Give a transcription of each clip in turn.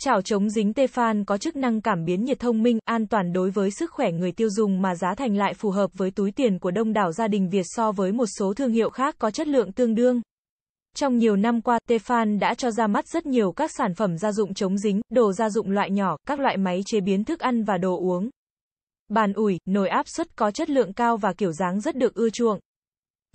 Chảo chống dính Tefan có chức năng cảm biến nhiệt thông minh, an toàn đối với sức khỏe người tiêu dùng mà giá thành lại phù hợp với túi tiền của đông đảo gia đình Việt so với một số thương hiệu khác có chất lượng tương đương. Trong nhiều năm qua, Tefan đã cho ra mắt rất nhiều các sản phẩm gia dụng chống dính, đồ gia dụng loại nhỏ, các loại máy chế biến thức ăn và đồ uống. Bàn ủi, nồi áp suất có chất lượng cao và kiểu dáng rất được ưa chuộng.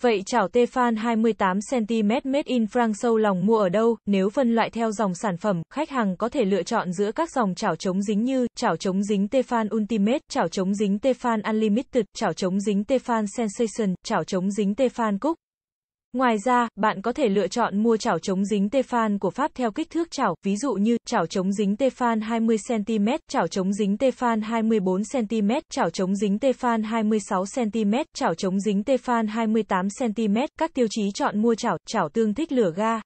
Vậy chảo Tefan 28cm made in France sâu lòng mua ở đâu? Nếu phân loại theo dòng sản phẩm, khách hàng có thể lựa chọn giữa các dòng chảo chống dính như chảo chống dính Tefan Ultimate, chảo chống dính Tefan Unlimited, chảo chống dính Tefan Sensation, chảo chống dính Tefan Cook. Ngoài ra, bạn có thể lựa chọn mua chảo chống dính Tefan của Pháp theo kích thước chảo, ví dụ như chảo chống dính Tefan 20cm, chảo chống dính Tefan 24cm, chảo chống dính Tefan 26cm, chảo chống dính Tefan 28cm. Các tiêu chí chọn mua chảo, chảo tương thích lửa ga,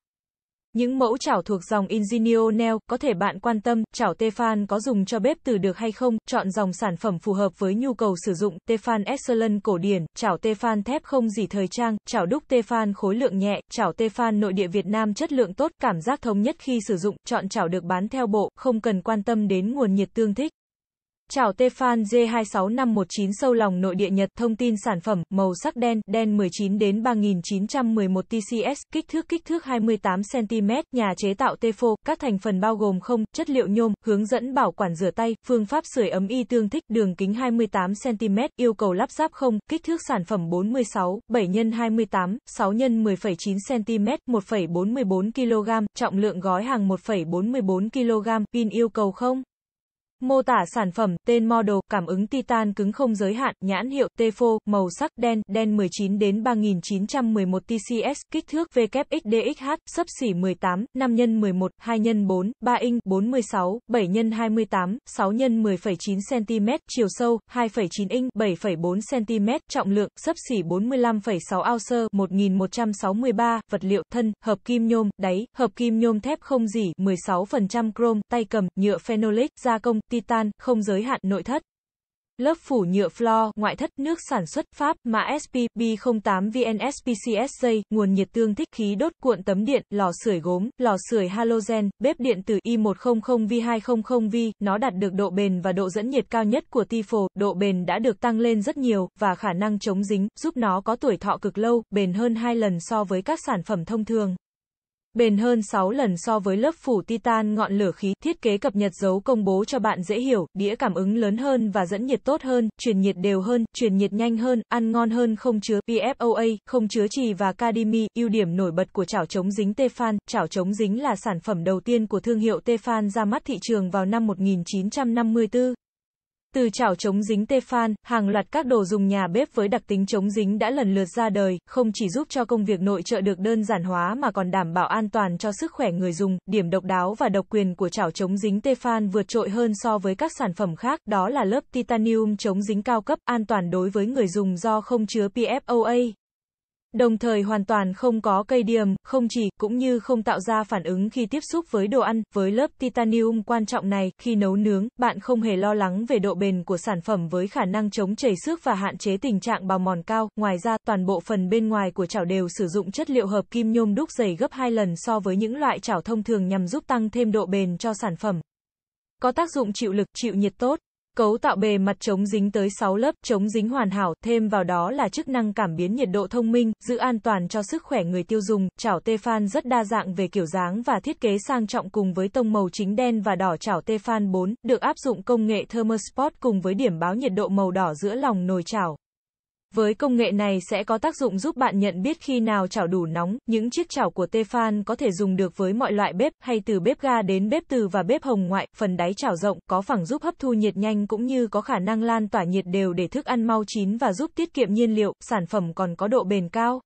những mẫu chảo thuộc dòng Ingenio Neo, có thể bạn quan tâm, chảo Tefan có dùng cho bếp từ được hay không, chọn dòng sản phẩm phù hợp với nhu cầu sử dụng, Tefan Excellent cổ điển, chảo Tefan thép không gì thời trang, chảo đúc Tefan khối lượng nhẹ, chảo Tefan nội địa Việt Nam chất lượng tốt, cảm giác thống nhất khi sử dụng, chọn chảo được bán theo bộ, không cần quan tâm đến nguồn nhiệt tương thích. Chào Tefan J26519 sâu lòng nội địa Nhật, thông tin sản phẩm, màu sắc đen, đen 19 đến 3911 TCS, kích thước kích thước 28cm, nhà chế tạo Tefo, các thành phần bao gồm không, chất liệu nhôm, hướng dẫn bảo quản rửa tay, phương pháp sưởi ấm y tương thích, đường kính 28cm, yêu cầu lắp ráp không, kích thước sản phẩm 46, 7 x 28, 6 x 10,9cm, 1,44 kg, trọng lượng gói hàng 1,44 kg, pin yêu cầu không. Mô tả sản phẩm, tên model, cảm ứng titan cứng không giới hạn, nhãn hiệu, tefo, màu sắc, đen, đen 19 đến 3911 TCS, kích thước WXDXH, sấp xỉ 18, 5 x 11, 2 x 4, 3 inch, 46, 7 x 28, 6 x 10,9 cm, chiều sâu, 2,9 inch, 7,4 cm, trọng lượng, sấp xỉ 45,6 ounce, 1163, vật liệu, thân, hợp kim nhôm, đáy, hợp kim nhôm thép không dỉ, 16% chrome, tay cầm, nhựa phenolic, gia công, titan, không giới hạn nội thất. Lớp phủ nhựa floor, ngoại thất, nước sản xuất Pháp, mã SP, 08 VNSPCSJ, nguồn nhiệt tương thích khí đốt, cuộn tấm điện, lò sưởi gốm, lò sưởi halogen, bếp điện từ I100V200V, nó đạt được độ bền và độ dẫn nhiệt cao nhất của Tifo, độ bền đã được tăng lên rất nhiều, và khả năng chống dính, giúp nó có tuổi thọ cực lâu, bền hơn 2 lần so với các sản phẩm thông thường bền hơn 6 lần so với lớp phủ titan ngọn lửa khí. Thiết kế cập nhật dấu công bố cho bạn dễ hiểu, đĩa cảm ứng lớn hơn và dẫn nhiệt tốt hơn, truyền nhiệt đều hơn, truyền nhiệt nhanh hơn, ăn ngon hơn không chứa PFOA, không chứa trì và cadimi. Ưu điểm nổi bật của chảo chống dính Tefan, chảo chống dính là sản phẩm đầu tiên của thương hiệu Tefan ra mắt thị trường vào năm 1954. Từ chảo chống dính Tefan, hàng loạt các đồ dùng nhà bếp với đặc tính chống dính đã lần lượt ra đời, không chỉ giúp cho công việc nội trợ được đơn giản hóa mà còn đảm bảo an toàn cho sức khỏe người dùng. Điểm độc đáo và độc quyền của chảo chống dính Tefan vượt trội hơn so với các sản phẩm khác, đó là lớp titanium chống dính cao cấp, an toàn đối với người dùng do không chứa PFOA. Đồng thời hoàn toàn không có cây điềm, không chỉ, cũng như không tạo ra phản ứng khi tiếp xúc với đồ ăn, với lớp titanium quan trọng này, khi nấu nướng, bạn không hề lo lắng về độ bền của sản phẩm với khả năng chống chảy xước và hạn chế tình trạng bào mòn cao. Ngoài ra, toàn bộ phần bên ngoài của chảo đều sử dụng chất liệu hợp kim nhôm đúc dày gấp 2 lần so với những loại chảo thông thường nhằm giúp tăng thêm độ bền cho sản phẩm. Có tác dụng chịu lực, chịu nhiệt tốt. Cấu tạo bề mặt chống dính tới 6 lớp, chống dính hoàn hảo, thêm vào đó là chức năng cảm biến nhiệt độ thông minh, giữ an toàn cho sức khỏe người tiêu dùng. Chảo Tefan rất đa dạng về kiểu dáng và thiết kế sang trọng cùng với tông màu chính đen và đỏ chảo Tefan 4, được áp dụng công nghệ Thermospot cùng với điểm báo nhiệt độ màu đỏ giữa lòng nồi chảo. Với công nghệ này sẽ có tác dụng giúp bạn nhận biết khi nào chảo đủ nóng, những chiếc chảo của Tefan có thể dùng được với mọi loại bếp, hay từ bếp ga đến bếp từ và bếp hồng ngoại, phần đáy chảo rộng, có phẳng giúp hấp thu nhiệt nhanh cũng như có khả năng lan tỏa nhiệt đều để thức ăn mau chín và giúp tiết kiệm nhiên liệu, sản phẩm còn có độ bền cao.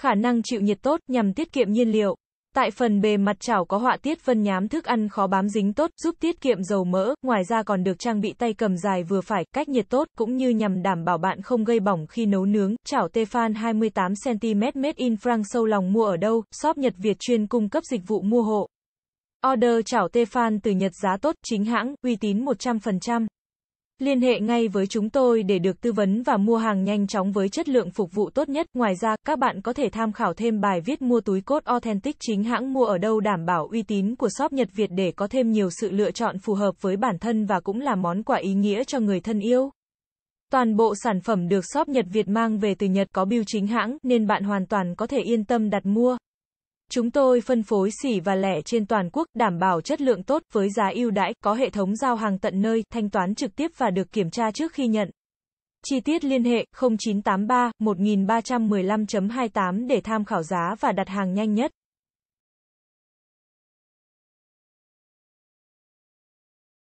Khả năng chịu nhiệt tốt nhằm tiết kiệm nhiên liệu, Tại phần bề mặt chảo có họa tiết phân nhám thức ăn khó bám dính tốt, giúp tiết kiệm dầu mỡ, ngoài ra còn được trang bị tay cầm dài vừa phải, cách nhiệt tốt, cũng như nhằm đảm bảo bạn không gây bỏng khi nấu nướng. Chảo Tefan 28cm made in France sâu lòng mua ở đâu, shop Nhật Việt chuyên cung cấp dịch vụ mua hộ. Order chảo Tefan từ Nhật giá tốt, chính hãng, uy tín 100%. Liên hệ ngay với chúng tôi để được tư vấn và mua hàng nhanh chóng với chất lượng phục vụ tốt nhất. Ngoài ra, các bạn có thể tham khảo thêm bài viết mua túi cốt authentic chính hãng mua ở đâu đảm bảo uy tín của shop Nhật Việt để có thêm nhiều sự lựa chọn phù hợp với bản thân và cũng là món quà ý nghĩa cho người thân yêu. Toàn bộ sản phẩm được shop Nhật Việt mang về từ Nhật có bưu chính hãng nên bạn hoàn toàn có thể yên tâm đặt mua. Chúng tôi phân phối xỉ và lẻ trên toàn quốc, đảm bảo chất lượng tốt, với giá ưu đãi, có hệ thống giao hàng tận nơi, thanh toán trực tiếp và được kiểm tra trước khi nhận. Chi tiết liên hệ 0983 1315.28 để tham khảo giá và đặt hàng nhanh nhất.